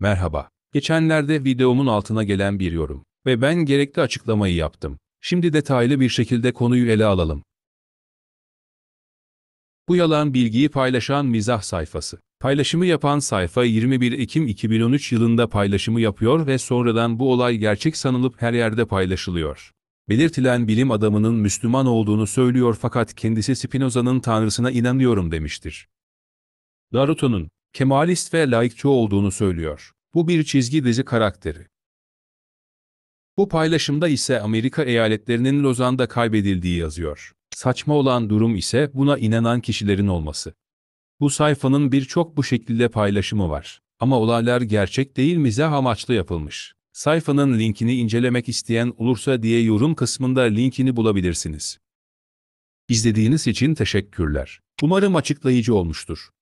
Merhaba. Geçenlerde videomun altına gelen bir yorum ve ben gerekli açıklamayı yaptım. Şimdi detaylı bir şekilde konuyu ele alalım. Bu yalan bilgiyi paylaşan mizah sayfası. Paylaşımı yapan sayfa 21 Ekim 2013 yılında paylaşımı yapıyor ve sonradan bu olay gerçek sanılıp her yerde paylaşılıyor. Belirtilen bilim adamının Müslüman olduğunu söylüyor fakat kendisi Spinoza'nın tanrısına inanıyorum demiştir. Naruto'nun Kemalist ve laikçi olduğunu söylüyor. Bu bir çizgi dizi karakteri. Bu paylaşımda ise Amerika eyaletlerinin Lozan'da kaybedildiği yazıyor. Saçma olan durum ise buna inanan kişilerin olması. Bu sayfanın birçok bu şekilde paylaşımı var. Ama olaylar gerçek değil mizah amaçlı yapılmış. Sayfanın linkini incelemek isteyen olursa diye yorum kısmında linkini bulabilirsiniz. İzlediğiniz için teşekkürler. Umarım açıklayıcı olmuştur.